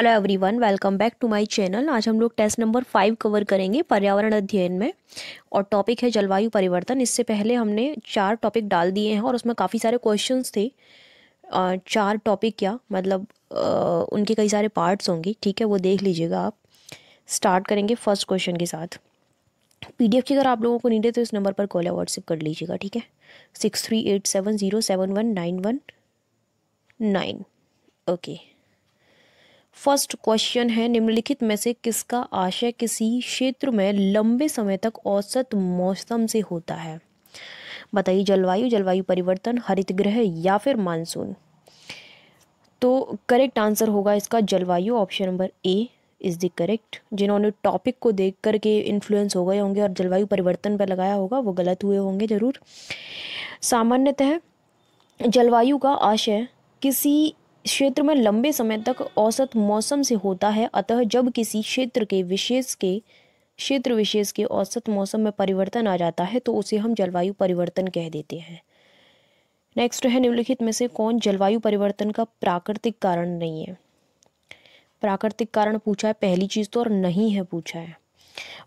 hello everyone welcome back to my channel आज हम लोग टेस्ट नंबर फाइव कवर करेंगे पर्यावरण अध्ययन में और टॉपिक है जलवायु परिवर्तन इससे पहले हमने चार टॉपिक डाल दिए हैं और उसमें काफ़ी सारे क्वेश्चंस थे चार टॉपिक क्या मतलब उनके कई सारे पार्ट्स होंगे ठीक है वो देख लीजिएगा आप स्टार्ट करेंगे फर्स्ट क्वेश्चन के साथ पी की अगर आप लोगों को नीड तो इस नंबर पर कॉल या व्हाट्सएप कर लीजिएगा ठीक है six three eight seven zero seven one nine one nine okay first question है निम्नलिखित में से किसका आशय किसी क्षेत्र में लंबे समय तक औसत मौसम से होता है बताइए जलवायु जलवायु परिवर्तन हरित ग्रह या फिर मानसून तो करेक्ट आंसर होगा इसका जलवायु option number A is the correct जिन्होंने टॉपिक को देख करके इन्फ्लुएंस हो गए होंगे और जलवायु परिवर्तन पर लगाया होगा वो गलत हुए होंगे ज़रूर सामान्यतः जलवायु का आशय किसी क्षेत्र में लंबे समय तक औसत मौसम से होता है अतः जब किसी क्षेत्र के विशेष के क्षेत्र विशेष के औसत मौसम में परिवर्तन आ जाता है तो उसे हम जलवायु परिवर्तन कह देते हैं नेक्स्ट है निम्नलिखित में से कौन जलवायु परिवर्तन का प्राकृतिक कारण नहीं है प्राकृतिक कारण पूछा है पहली चीज़ तो और नहीं है पूछा है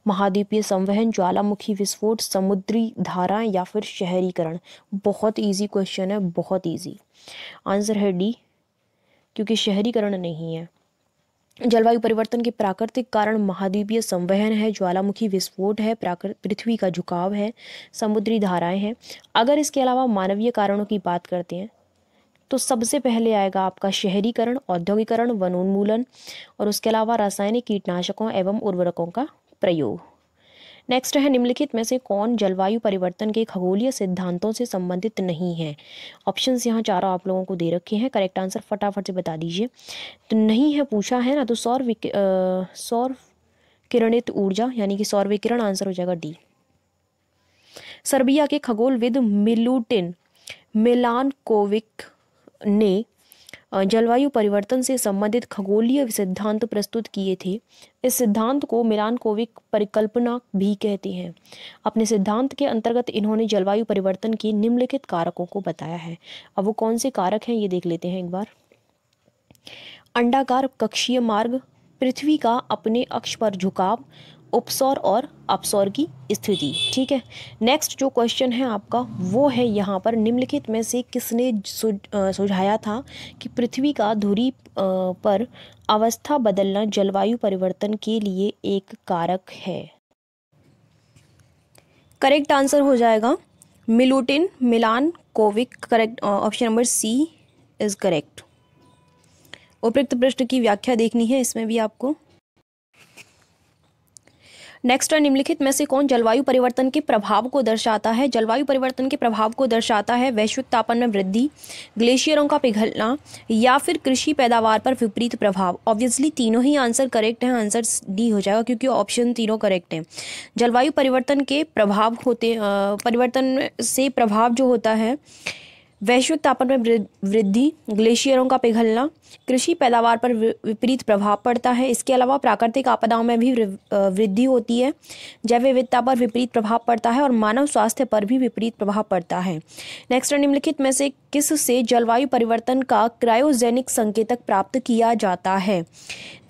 महाद्वीपीय संवहन ज्वालामुखी विस्फोट समुद्री धाराएं या फिर शहरीकरण बहुत इजी क्वेश्चन है बहुत इजी आंसर है डी क्योंकि शहरीकरण नहीं है जलवायु परिवर्तन के प्राकृतिक कारण महाद्वीपीय संवहन है ज्वालामुखी विस्फोट है पृथ्वी का झुकाव है समुद्री धाराएं हैं अगर इसके अलावा मानवीय कारणों की बात करते हैं तो सबसे पहले आएगा आपका शहरीकरण औद्योगिकरण वनोन्मूलन और उसके अलावा रासायनिक कीटनाशकों एवं उर्वरकों का प्रयोग नेक्स्ट है निम्नलिखित में से कौन जलवायु परिवर्तन के खगोलीय सिद्धांतों से संबंधित नहीं है ऑप्शन यहाँ चारों आप लोगों को दे रखे हैं करेक्ट आंसर फटाफट से बता दीजिए तो नहीं है पूछा है ना तो सौर विक सौर किरणित ऊर्जा यानी कि सौर विकिरण आंसर हो जाएगा डी सर्बिया के खगोलविद मिलुटिन मिलान कोविक ने जलवायु परिवर्तन से संबंधित खगोलीय सिद्धांत प्रस्तुत किए थे इस सिद्धांत को मिलान कोविक परिकल्पना भी कहते हैं अपने सिद्धांत के अंतर्गत इन्होंने जलवायु परिवर्तन के निम्नलिखित कारकों को बताया है अब वो कौन से कारक हैं ये देख लेते हैं एक बार अंडाकार कक्षीय मार्ग पृथ्वी का अपने अक्ष पर झुकाव उपसौर और अपसौर की स्थिति ठीक है नेक्स्ट जो क्वेश्चन है आपका वो है यहाँ पर निम्नलिखित में से किसने सुझाया था कि पृथ्वी का धुरी पर अवस्था बदलना जलवायु परिवर्तन के लिए एक कारक है करेक्ट आंसर हो जाएगा Milutin Milankovic correct option number C is correct उपयुक्त पृष्ठ की व्याख्या देखनी है इसमें भी आपको नेक्स्ट है निम्नलिखित में से कौन जलवायु परिवर्तन के प्रभाव को दर्शाता है जलवायु परिवर्तन के प्रभाव को दर्शाता है वैश्विक तापन में वृद्धि ग्लेशियरों का पिघलना या फिर कृषि पैदावार पर विपरीत प्रभाव ऑब्वियसली तीनों ही आंसर करेक्ट हैं आंसर डी हो जाएगा क्योंकि ऑप्शन तीनों करेक्ट हैं जलवायु परिवर्तन के प्रभाव होते परिवर्तन से प्रभाव जो होता है वैश्विक तापन में वृद्धि ग्लेशियरों का पिघलना कृषि पैदावार पर विपरीत प्रभाव पड़ता है इसके अलावा प्राकृतिक आपदाओं में भी वृद्धि होती है जैव विविधता पर विपरीत प्रभाव पड़ता है और मानव स्वास्थ्य पर भी विपरीत प्रभाव पड़ता है नेक्स्ट निम्नलिखित में से किस से जलवायु परिवर्तन का क्रायोजेनिक संकेतक प्राप्त किया जाता है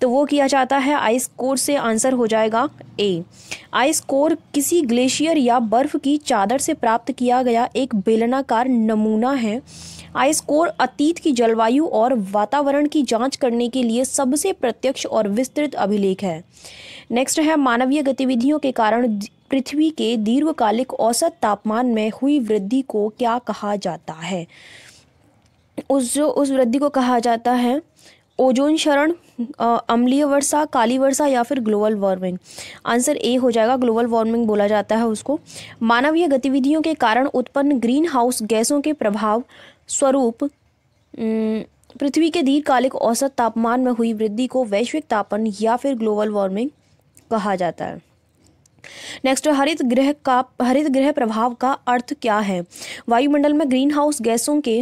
तो वो किया जाता है आइस कोर से आंसर हो जाएगा ए आइस कोर किसी ग्लेशियर या बर्फ की चादर से प्राप्त किया गया एक बेलनाकार नमूना है कोर अतीत की जलवायु और वातावरण की जांच करने के लिए सबसे प्रत्यक्ष और विस्तृत अभिलेख है नेक्स्ट है मानवीय गतिविधियों के कारण पृथ्वी के दीर्घकालिक औसत तापमान में हुई वृद्धि को क्या कहा जाता है उस जो उस वृद्धि को कहा जाता है ओजोन शरण अम्लीय वर्षा काली वर्षा या फिर ग्लोबल वार्मिंग आंसर ए हो जाएगा ग्लोबल वार्मिंग बोला जाता है उसको मानवीय गतिविधियों के कारण उत्पन्न ग्रीन हाउस गैसों के प्रभाव स्वरूप पृथ्वी के दीर्घकालिक औसत तापमान में हुई वृद्धि को वैश्विक तापन या फिर ग्लोबल वार्मिंग कहा जाता है नेक्स्ट हरित ग्रह का हरित ग्रह प्रभाव का अर्थ क्या है वायुमंडल में ग्रीन हाउस गैसों के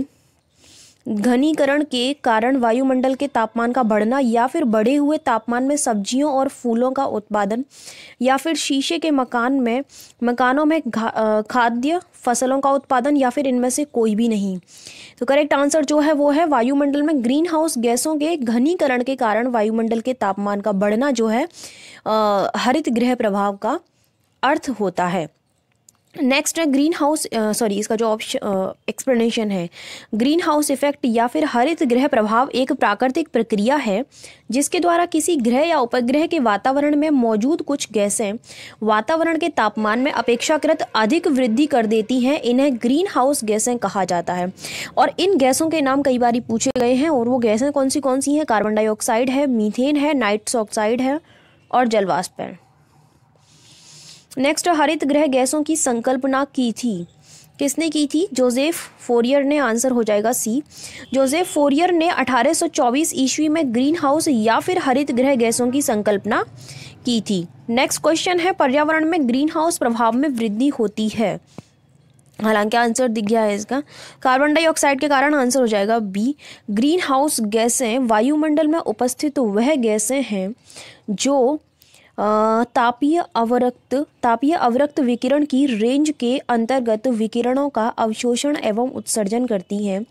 घनीकरण के कारण वायुमंडल के तापमान का बढ़ना या फिर बढ़े हुए तापमान में सब्जियों और फूलों का उत्पादन या फिर शीशे के मकान में मकानों में खाद्य फसलों का उत्पादन या फिर इनमें से कोई भी नहीं तो करेक्ट आंसर जो है वो है वायुमंडल में ग्रीन हाउस गैसों के घनीकरण के कारण वायुमंडल के तापमान का बढ़ना जो है आ, हरित गृह प्रभाव का अर्थ होता है नेक्स्ट है ग्रीन हाउस सॉरी इसका जो ऑप्शन एक्सप्लेनेशन uh, है ग्रीन हाउस इफेक्ट या फिर हरित ग्रह प्रभाव एक प्राकृतिक प्रक्रिया है जिसके द्वारा किसी ग्रह या उपग्रह के वातावरण में मौजूद कुछ गैसें वातावरण के तापमान में अपेक्षाकृत अधिक वृद्धि कर देती हैं इन्हें ग्रीन हाउस गैसें कहा जाता है और इन गैसों के नाम कई बार पूछे गए हैं और वो गैसें कौन सी कौन सी हैं कार्बन डाइऑक्साइड है मीथेन है नाइट्स ऑक्साइड है और जलवाष्प है नेक्स्ट हरित ग्रह गैसों की संकल्पना की थी किसने की थी जोसेफ फोरियर ने आंसर हो जाएगा सी जोसेफ फोरियर ने 1824 ईस्वी में ग्रीन हाउस या फिर हरित ग्रह गैसों की संकल्पना की थी नेक्स्ट क्वेश्चन है पर्यावरण में ग्रीन हाउस प्रभाव में वृद्धि होती है हालांकि आंसर दिख गया है इसका कार्बन डाइऑक्साइड के कारण आंसर हो जाएगा बी ग्रीन हाउस गैसें वायुमंडल में उपस्थित वह गैसें हैं जो तापीय अवरक्त तापीय अवरक्त विकिरण की रेंज के अंतर्गत विकिरणों का अवशोषण एवं उत्सर्जन करती हैं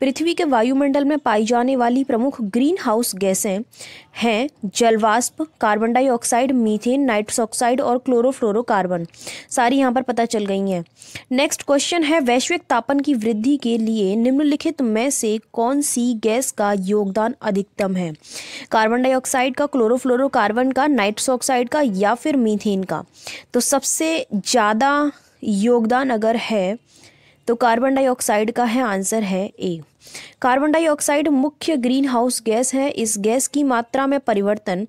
पृथ्वी के वायुमंडल में पाई जाने वाली प्रमुख ग्रीन हाउस गैसें हैं जलवाष्प carbon dioxide methane nitrous oxide और क्लोरोफ्लोरोकार्बन सारी यहाँ पर पता चल गई हैं नेक्स्ट क्वेश्चन है वैश्विक तापन की वृद्धि के लिए निम्नलिखित में से कौन सी गैस का योगदान अधिकतम है कार्बन डाइऑक्साइड का क्लोरोफ्लोरोकार्बन का नाइट्रस ऑक्साइड डाइऑक्साइड का या फिर मीथेन का तो सबसे ज़्यादा योगदान अगर है तो कार्बन डाइऑक्साइड का है आंसर है ए कार्बन डाइऑक्साइड मुख्य ग्रीन हाउस गैस है इस गैस की मात्रा में परिवर्तन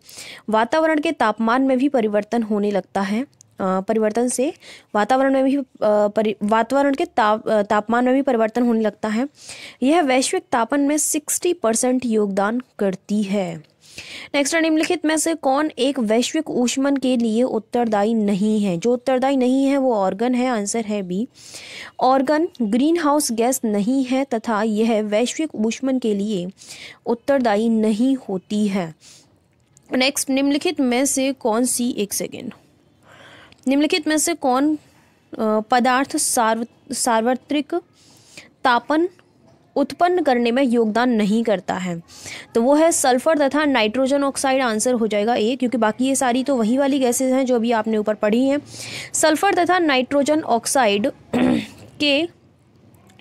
वातावरण के तापमान में भी परिवर्तन होने लगता है परिवर्तन से वातावरण में भी वातावरण के ताप तापमान में भी परिवर्तन होने लगता है यह वैश्विक तापन में 60 परसेंट योगदान करती है नेक्स्ट निम्नलिखित में से कौन एक वैश्विक ऊष्मन के लिए उत्तरदायी नहीं है जो उत्तरदायी नहीं है वो ऑर्गन है आंसर है B argon greenhouse gas नहीं है तथा यह वैश्विक ऊष्मन के लिए उत्तरदायी नहीं होती है नेक्स्ट निम्नलिखित में से कौन सी एक सेकेंड निम्नलिखित में से कौन पदार्थ सार्व सार्वत्रिक तापन उत्पन्न करने में योगदान नहीं करता है तो वो है सल्फर तथा नाइट्रोजन ऑक्साइड आंसर हो जाएगा ए क्योंकि बाकी ये सारी तो वही वाली गैसेज हैं जो अभी आपने ऊपर पढ़ी हैं सल्फर तथा नाइट्रोजन ऑक्साइड के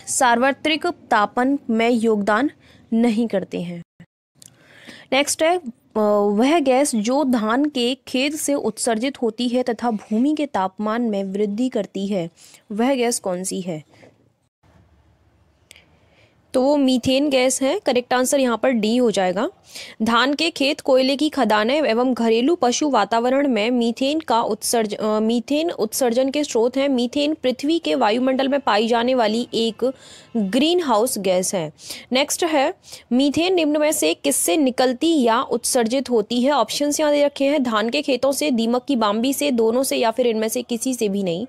सार्वत्रिक तापन में योगदान नहीं करते हैं नेक्स्ट है वह गैस जो धान के खेत से उत्सर्जित होती है तथा भूमि के तापमान में वृद्धि करती है वह गैस कौन सी है तो वो मीथेन गैस है करेक्ट आंसर यहाँ पर डी हो जाएगा धान के खेत कोयले की खदानें एवं घरेलू पशु वातावरण में मीथेन का उत्सर्ज मीथेन उत्सर्जन के स्रोत हैं मीथेन पृथ्वी के वायुमंडल में पाई जाने वाली एक ग्रीन हाउस गैस है नेक्स्ट है मीथेन निम्न में से किससे निकलती या उत्सर्जित होती है ऑप्शन यहाँ दे रखे हैं धान के खेतों से दीमक की बाम्बी से दोनों से या फिर इनमें से किसी से भी नहीं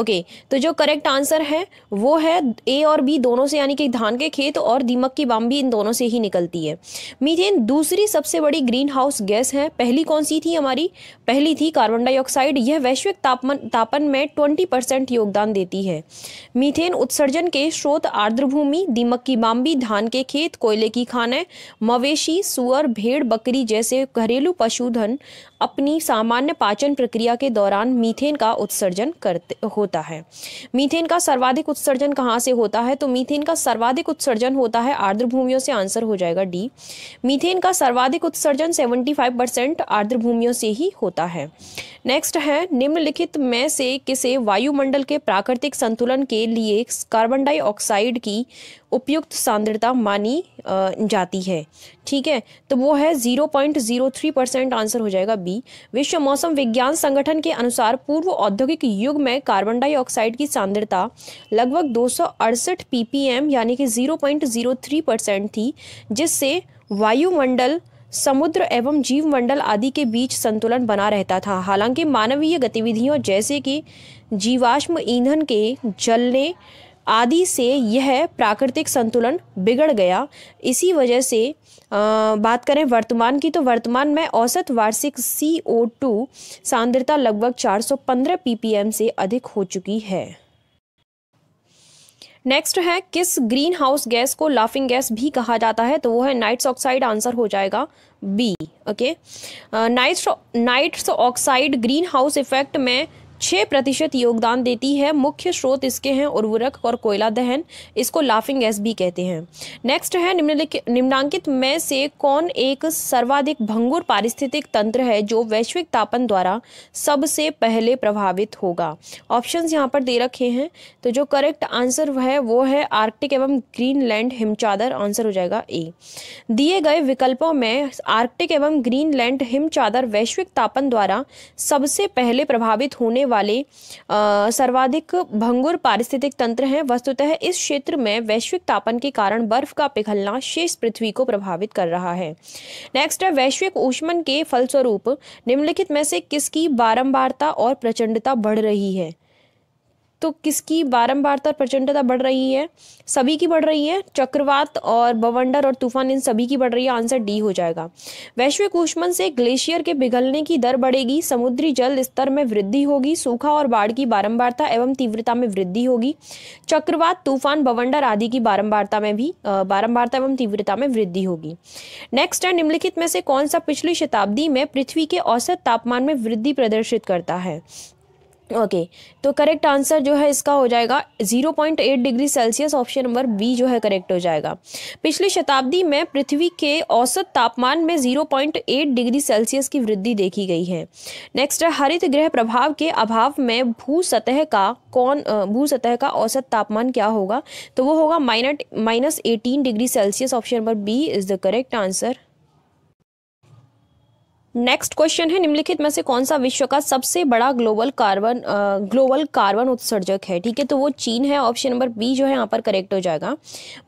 ओके तो जो करेक्ट आंसर है वो है ए और बी दोनों से यानी कि धान के खेत खेत और दीमक की बाम भी इन दोनों से ही निकलती है मीथेन दूसरी सबसे बड़ी ग्रीन हाउस गैस है पहली कौन सी थी हमारी पहली थी कार्बन डाइऑक्साइड यह वैश्विक तापमन तापन में ट्वेंटी परसेंट योगदान देती है मीथेन उत्सर्जन के स्रोत आर्द्रभूमि दीमक की बाम्बी धान के खेत कोयले की खाने मवेशी सुअर भेड़ बकरी जैसे घरेलू पशुधन अपनी सामान्य पाचन प्रक्रिया के दौरान मीथेन का उत्सर्जन करते होता है मीथेन का सर्वाधिक उत्सर्जन कहाँ से होता है तो मीथेन का सर्वाधिक उत्सर्जन उत्सर्जन होता है आर्द्र भूमियों से आंसर हो जाएगा डी मीथेन का सर्वाधिक उत्सर्जन 75 परसेंट आर्द्र भूमियों से ही होता है नेक्स्ट है निम्नलिखित में से किसे वायुमंडल के प्राकृतिक संतुलन के लिए कार्बन डाइऑक्साइड की उपयुक्त सांद्रता मानी जाती है ठीक है तो वो है zero zero point three percent answer हो जाएगा बी विश्व मौसम विज्ञान संगठन के अनुसार पूर्व औद्योगिक युग में कार्बन डाइऑक्साइड की सांद्रता लगभग दो सौ अड़सठ पीपीएम यानी कि zero zero point three percent थी जिससे वायुमंडल समुद्र एवं जीवमंडल आदि के बीच संतुलन बना रहता था हालांकि मानवीय गतिविधियों जैसे कि जीवाश्म ईंधन के जलने आदि से यह प्राकृतिक संतुलन बिगड़ गया इसी वजह से आ, बात करें वर्तमान की तो वर्तमान में औसत वार्षिक सी ओ टू सांद्रता लगभग 415 ppm से अधिक हो चुकी है नेक्स्ट है किस ग्रीन हाउस गैस को लाफिंग गैस भी कहा जाता है तो वो है नाइट्स ऑक्साइड आंसर हो जाएगा B okay nitrous nitrous oxide greenhouse effect में छः प्रतिशत योगदान देती है मुख्य स्रोत इसके हैं उर्वरक और कोयला दहन इसको लाफिंग गैस भी कहते हैं नेक्स्ट है निम्नांकित में से कौन एक सर्वाधिक भंगुर पारिस्थितिक तंत्र है जो वैश्विक तापन द्वारा सबसे पहले प्रभावित होगा ऑप्शंस यहाँ पर दे रखे हैं तो जो करेक्ट आंसर है वो है आर्कटिक एवं ग्रीनलैंड हिमचादर आंसर हो जाएगा ए दिए गए विकल्पों में आर्कटिक एवं ग्रीनलैंड हिमचादर वैश्विक तापन द्वारा सबसे पहले प्रभावित होने वाले सर्वाधिक भंगुर पारिस्थितिक तंत्र हैं वस्तुतः इस क्षेत्र में वैश्विक तापन के कारण बर्फ का पिघलना शेष पृथ्वी को प्रभावित कर रहा है नेक्स्ट है वैश्विक ऊष्मन के फलस्वरूप निम्नलिखित में से किसकी बारंबारता और प्रचंडता बढ़ रही है तो किसकी बारंबारता प्रचंडता बढ़ रही है सभी की बढ़ रही है चक्रवात और बवंडर और तूफान इन सभी की बढ़ रही है आंसर डी हो जाएगा वैश्विक ऊष्मन से ग्लेशियर के पिघलने की दर बढ़ेगी समुद्री जल स्तर में वृद्धि होगी सूखा और बाढ़ की बारंबारता एवं तीव्रता में वृद्धि होगी चक्रवात तूफान बवंडर आदि की बारंबारता में भी बारंबारता एवं तीव्रता में वृद्धि होगी नेक्स्ट है निम्नलिखित में से कौन सा पिछली शताब्दी में पृथ्वी के औसत तापमान में वृद्धि प्रदर्शित करता है ओके okay, तो करेक्ट आंसर जो है इसका हो जाएगा zero point eight degree Celsius option number B जो है करेक्ट हो जाएगा पिछली शताब्दी में पृथ्वी के औसत तापमान में zero point eight degree Celsius की वृद्धि देखी गई है नेक्स्ट है हरित गृह प्रभाव के अभाव में भू सतह का कौन भू सतह का औसत तापमान क्या होगा तो वो होगा minus minus eighteen degree Celsius option number B is the correct answer next question है निम्नलिखित में से कौन सा विश्व का सबसे बड़ा ग्लोबल कार्बन ग्लोबल कार्बन उत्सर्जक है ठीक है तो वो चीन है ऑप्शन नंबर बी जो है यहाँ पर करेक्ट हो जाएगा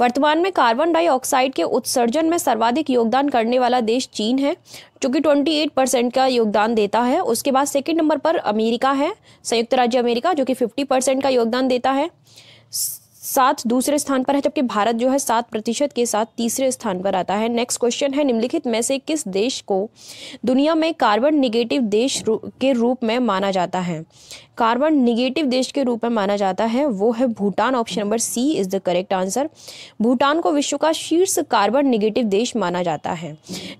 वर्तमान में कार्बन डाइऑक्साइड के उत्सर्जन में सर्वाधिक योगदान करने वाला देश चीन है जो कि 28 परसेंट का योगदान देता है उसके बाद सेकेंड नंबर पर अमेरिका है संयुक्त राज्य अमेरिका जो कि फिफ्टी परसेंट का योगदान देता है सात दूसरे स्थान पर है जबकि भारत जो है सात प्रतिशत के साथ तीसरे स्थान पर आता है नेक्स्ट क्वेश्चन है निम्नलिखित में से किस देश को दुनिया में कार्बन निगेटिव देश के रूप में माना जाता है कार्बन निगेटिव देश के रूप में माना जाता है वो है Bhutan option number C is the correct answer Bhutan को विश्व का शीर्ष कार्बन निगेटिव देश माना जाता है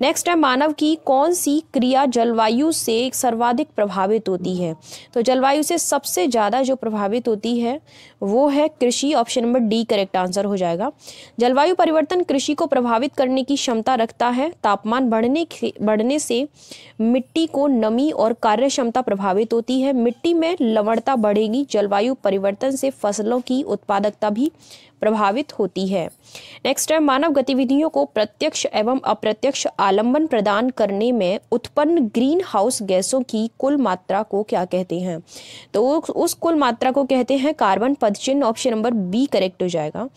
नेक्स्ट है मानव की कौन सी क्रिया जलवायु से सर्वाधिक प्रभावित होती है तो जलवायु से सबसे ज़्यादा जो प्रभावित होती है वो है कृषि option option number D correct answer हो जाएगा जलवायु परिवर्तन कृषि को प्रभावित करने की क्षमता रखता है तापमान बढ़ने बढ़ने से मिट्टी को नमी और कार्य क्षमता प्रभावित होती है मिट्टी में लवणता बढ़ेगी जलवायु परिवर्तन से फसलों की उत्पादकता भी प्रभावित होती है नेक्स्ट है मानव गतिविधियों को प्रत्यक्ष एवं अप्रत्यक्ष आलम्बन प्रदान करने में उत्पन्न ग्रीन हाउस गैसों की कुल मात्रा को क्या कहते हैं तो उस कुल मात्रा को कहते हैं कार्बन पदचिन्ह ऑप्शन नंबर बी करेक्ट हो जाएगा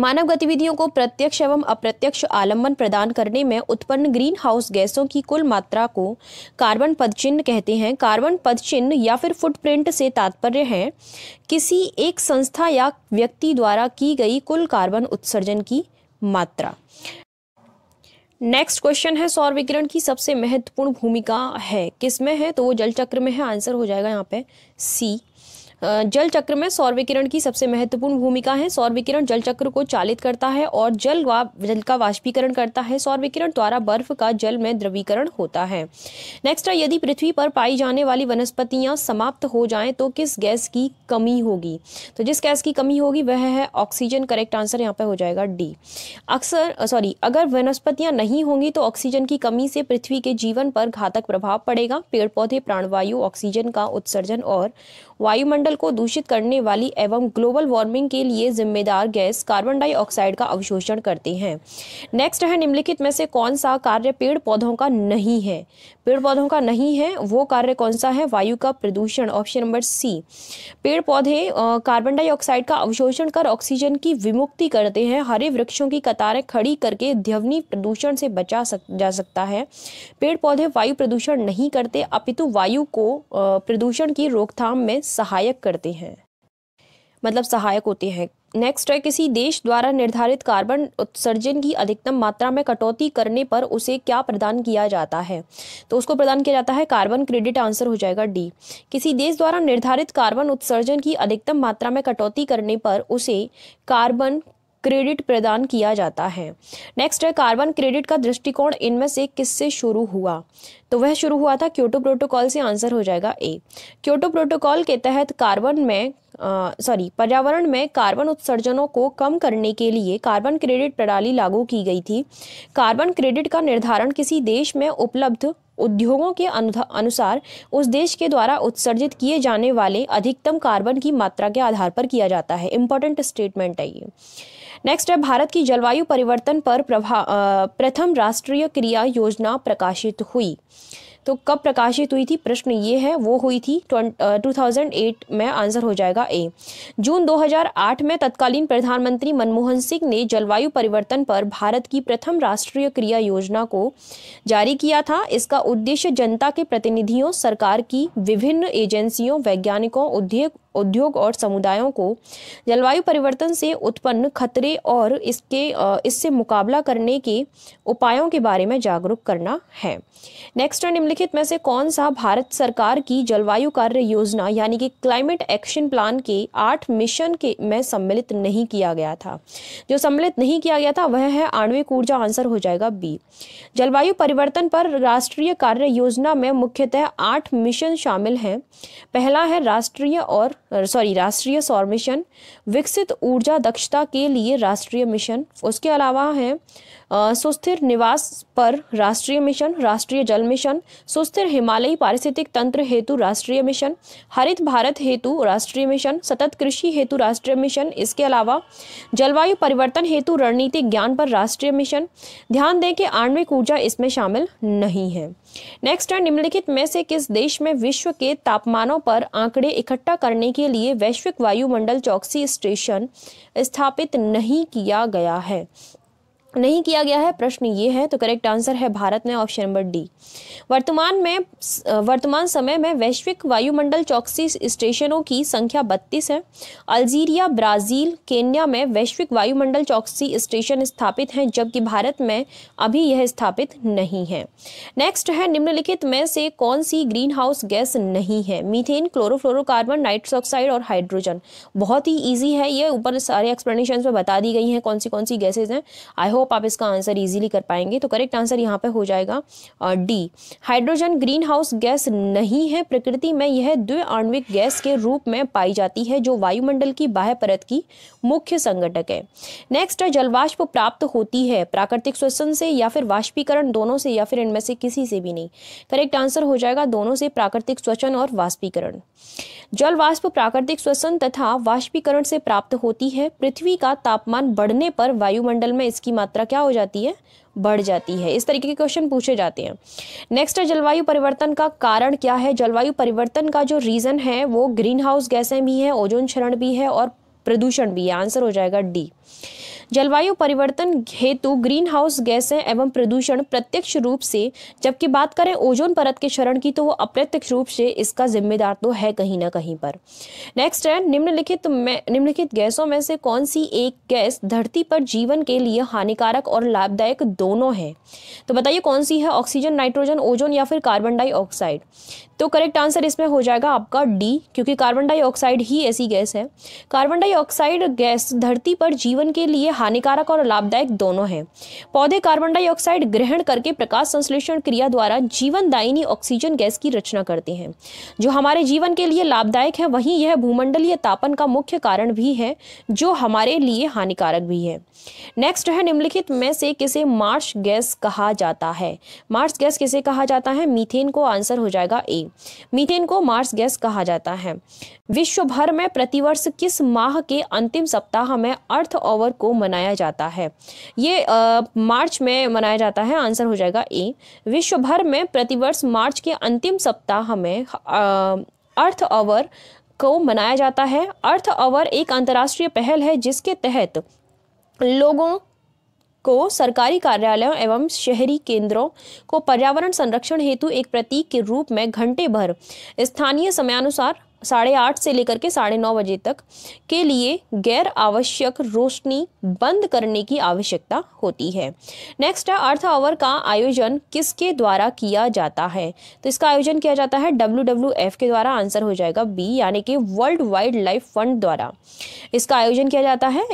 मानव गतिविधियों को प्रत्यक्ष एवं अप्रत्यक्ष आलम्बन प्रदान करने में उत्पन्न ग्रीन हाउस गैसों की कुल मात्रा को कार्बन पदचिन्ह कहते हैं कार्बन पदचिन्ह या फिर फुटप्रिंट से तात्पर्य है किसी एक संस्था या व्यक्ति द्वारा की गई कुल कार्बन उत्सर्जन की मात्रा नेक्स्ट क्वेश्चन है सौर विकिरण की सबसे महत्वपूर्ण भूमिका है किसमें है तो वो जल चक्र में है आंसर हो जाएगा यहाँ पे सी जल चक्र में सौर विकिरण की सबसे महत्वपूर्ण भूमिका है सौर विकिरण जल चक्र को चालित करता है और जल वा जल का वाष्पीकरण करता है सौर विकिरण द्वारा बर्फ का जल में द्रवीकरण होता है नेक्स्ट है यदि पृथ्वी पर पाई जाने वाली वनस्पतियां समाप्त हो जाएं तो किस गैस की कमी होगी तो जिस गैस की कमी होगी वह है ऑक्सीजन करेक्ट आंसर यहाँ पर हो जाएगा डी अक्सर सॉरी अगर वनस्पतियां नहीं होंगी तो ऑक्सीजन की कमी से पृथ्वी के जीवन पर घातक प्रभाव पड़ेगा पेड़ पौधे प्राणवायु ऑक्सीजन का उत्सर्जन और वायुमंडल को दूषित करने वाली एवं ग्लोबल वार्मिंग के लिए जिम्मेदार गैस कार्बन डाइऑक्साइड का अवशोषण करते हैं नेक्स्ट है निम्नलिखित में से कौन सा कार्य पेड़ पौधों का नहीं है पेड़ पौधों का नहीं है वो कार्य कौन सा है वायु का प्रदूषण ऑप्शन नंबर सी पेड़ पौधे कार्बन डाइऑक्साइड का अवशोषण कर ऑक्सीजन की विमुक्ति करते हैं हरे वृक्षों की कतारें खड़ी करके ध्वनि प्रदूषण से बचा सक, जा सकता है पेड़ पौधे वायु प्रदूषण नहीं करते अपितु वायु को प्रदूषण की रोकथाम में सहायक करते हैं मतलब सहायक होते हैं नेक्स्ट है किसी देश द्वारा निर्धारित कार्बन उत्सर्जन की अधिकतम मात्रा में कटौती करने पर उसे क्या प्रदान किया जाता है तो उसको प्रदान किया जाता है कार्बन क्रेडिट आंसर हो जाएगा डी किसी देश द्वारा निर्धारित कार्बन उत्सर्जन की अधिकतम मात्रा में कटौती करने पर उसे कार्बन क्रेडिट प्रदान किया जाता है नेक्स्ट है कार्बन क्रेडिट का दृष्टिकोण इनमें से किससे शुरू हुआ तो वह शुरू हुआ था क्योटो प्रोटोकॉल से आंसर हो जाएगा ए क्योटो प्रोटोकॉल के तहत कार्बन में सॉरी पर्यावरण में कार्बन उत्सर्जनों को कम करने के लिए कार्बन क्रेडिट प्रणाली लागू की गई थी कार्बन क्रेडिट का निर्धारण किसी देश में उपलब्ध उद्योगों के अनुसार उस देश के द्वारा उत्सर्जित किए जाने वाले अधिकतम कार्बन की मात्रा के आधार पर किया जाता है इंपॉर्टेंट स्टेटमेंट है ये नेक्स्ट है भारत की जलवायु परिवर्तन पर प्रभा प्रथम राष्ट्रीय क्रिया योजना प्रकाशित हुई तो कब प्रकाशित हुई थी प्रश्न ये है वो हुई थी टू थाउजेंड एट में आंसर हो जाएगा ए जून 2008 में तत्कालीन प्रधानमंत्री मनमोहन सिंह ने जलवायु परिवर्तन पर भारत की प्रथम राष्ट्रीय क्रिया योजना को जारी किया था इसका उद्देश्य जनता के प्रतिनिधियों सरकार की विभिन्न एजेंसियों वैज्ञानिकों उद्योग उद्योग और समुदायों को जलवायु परिवर्तन से उत्पन्न खतरे और इसके इससे मुकाबला करने के उपायों के बारे में जागरूक करना है नेक्स्ट निम्नलिखित निम्नलिखित में से कौन सा भारत सरकार की जलवायु कार्य योजना यानी कि क्लाइमेट एक्शन प्लान के आठ मिशन के में सम्मिलित नहीं किया गया था जो सम्मिलित नहीं किया गया था वह है आणविक ऊर्जा आंसर हो जाएगा बी जलवायु परिवर्तन पर राष्ट्रीय कार्य योजना में मुख्यतः आठ मिशन शामिल हैं पहला है राष्ट्रीय और सॉरी राष्ट्रीय सौर मिशन विकसित ऊर्जा दक्षता के लिए राष्ट्रीय मिशन उसके अलावा है सुस्थिर निवास पर राष्ट्रीय मिशन राष्ट्रीय जल मिशन सुस्थिर हिमालयी पारिस्थितिक तंत्र हेतु राष्ट्रीय मिशन हरित भारत हेतु राष्ट्रीय मिशन सतत कृषि हेतु राष्ट्रीय मिशन इसके अलावा जलवायु परिवर्तन हेतु रणनीतिक ज्ञान पर राष्ट्रीय मिशन ध्यान दें कि आणविक ऊर्जा इसमें शामिल नहीं है नेक्स्ट है निम्नलिखित में से किस देश में विश्व के तापमानों पर आंकड़े इकट्ठा करने के लिए वैश्विक वायुमंडल चौकसी स्टेशन स्थापित नहीं किया गया है नहीं किया गया है प्रश्न ये है तो करेक्ट आंसर है भारत में ऑप्शन नंबर डी वर्तमान में वर्तमान समय में वैश्विक वायुमंडल चौकसी स्टेशनों की संख्या बत्तीस है अल्जीरिया ब्राज़ील केन्या में वैश्विक वायुमंडल चौकसी स्टेशन स्थापित हैं जबकि भारत में अभी यह स्थापित नहीं है नेक्स्ट है निम्नलिखित में से कौन सी ग्रीन हाउस गैस नहीं है मीथेन क्लोरोफ्लोरोकार्बन नाइट्रस ऑक्साइड और हाइड्रोजन बहुत ही ईजी है ये ऊपर सारे एक्सप्लेनेशन में बता दी गई हैं कौन सी कौन सी गैसेज हैं आई होप होप आप इसका आंसर इजीली कर पाएंगे तो करेक्ट आंसर यहाँ पे हो जाएगा D hydrogen greenhouse gas नहीं है प्रकृति में यह द्विआण्विक गैस के रूप में पाई जाती है जो वायुमंडल की बाह्य परत की मुख्य संगठक है नेक्स्ट है जलवाष्प प्राप्त होती है प्राकृतिक श्वसन से या फिर वाष्पीकरण दोनों से या फिर इनमें से किसी से भी नहीं करेक्ट आंसर हो जाएगा दोनों से प्राकृतिक श्वसन और वाष्पीकरण जल वाष्प प्राकृतिक श्वसन तथा वाष्पीकरण से प्राप्त होती है पृथ्वी का तापमान बढ़ने पर वायुमंडल में इसकी मात्रा मात्रा क्या हो जाती है बढ़ जाती है इस तरीके के क्वेश्चन पूछे जाते हैं नेक्स्ट है जलवायु परिवर्तन का कारण क्या है जलवायु परिवर्तन का जो रीज़न है वो ग्रीन हाउस गैसें भी हैं ओजोन क्षरण भी है और प्रदूषण भी है आंसर हो जाएगा डी जलवायु परिवर्तन हेतु ग्रीन हाउस गैसें एवं प्रदूषण प्रत्यक्ष रूप से जबकि बात करें ओजोन परत के क्षरण की तो वो अप्रत्यक्ष रूप से इसका जिम्मेदार तो है कहीं ना कहीं पर नेक्स्ट है निम्नलिखित में निम्नलिखित गैसों में से कौन सी एक गैस धरती पर जीवन के लिए हानिकारक और लाभदायक दोनों है तो बताइए कौन सी है ऑक्सीजन नाइट्रोजन ओजोन या फिर कार्बन डाइऑक्साइड तो करेक्ट आंसर इसमें हो जाएगा आपका डी क्योंकि कार्बन डाइऑक्साइड ही ऐसी गैस है कार्बन डाइऑक्साइड गैस धरती पर जीवन के लिए हानिकारक और लाभदायक दोनों है पौधे कार्बन डाइऑक्साइड ग्रहण करके प्रकाश संश्लेषण क्रिया द्वारा जीवनदायिनी ऑक्सीजन गैस की रचना करते हैं जो हमारे जीवन के लिए लाभदायक है वहीं यह भूमंडलीय तापन का मुख्य कारण भी है जो हमारे लिए हानिकारक भी है नेक्स्ट है निम्नलिखित में से किसे मार्श गैस कहा जाता है मार्श गैस किसे कहा जाता है मीथेन को आंसर हो जाएगा ए थी मीथेन को मार्स गैस कहा जाता है विश्व भर में प्रतिवर्ष किस माह के अंतिम सप्ताह में अर्थ ओवर को मनाया जाता है ये आ, मार्च में मनाया जाता है आंसर हो जाएगा ए विश्व भर में प्रतिवर्ष मार्च के अंतिम सप्ताह में आ, अर्थ ओवर को मनाया जाता है अर्थ ओवर एक अंतर्राष्ट्रीय पहल है जिसके तहत लोगों को सरकारी कार्यालयों एवं शहरी केंद्रों को पर्यावरण संरक्षण हेतु एक प्रतीक के रूप में घंटे भर स्थानीय समयानुसार साढ़े आठ से लेकर के साढ़े नौ बजे तक के लिए गैर आवश्यक रोशनी बंद करने की आवश्यकता होती है नेक्स्ट है अर्थ आवर का आयोजन किसके द्वारा किया जाता है तो इसका आयोजन किया जाता है डब्ल्यू के द्वारा आंसर हो जाएगा बी यानी कि वर्ल्ड वाइल्ड लाइफ फंड द्वारा इसका आयोजन किया जाता है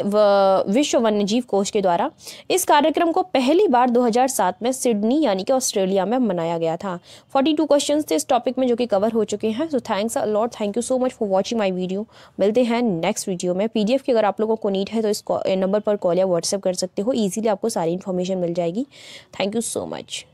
विश्व वन्यजीव कोष के द्वारा इस कार्यक्रम को पहली बार 2007 में सिडनी यानी कि ऑस्ट्रेलिया में मनाया गया था 42 क्वेश्चंस थे इस टॉपिक में जो कि कवर हो चुके हैं so thanks a lot thank you you so much for watching my video मिलते हैं नेक्स्ट वीडियो में पी की अगर आप लोगों को नीड है तो इस नंबर पर कॉल या व्हाट्सअप कर सकते हो ईजिली आपको सारी इन्फॉर्मेशन मिल जाएगी थैंक यू सो मच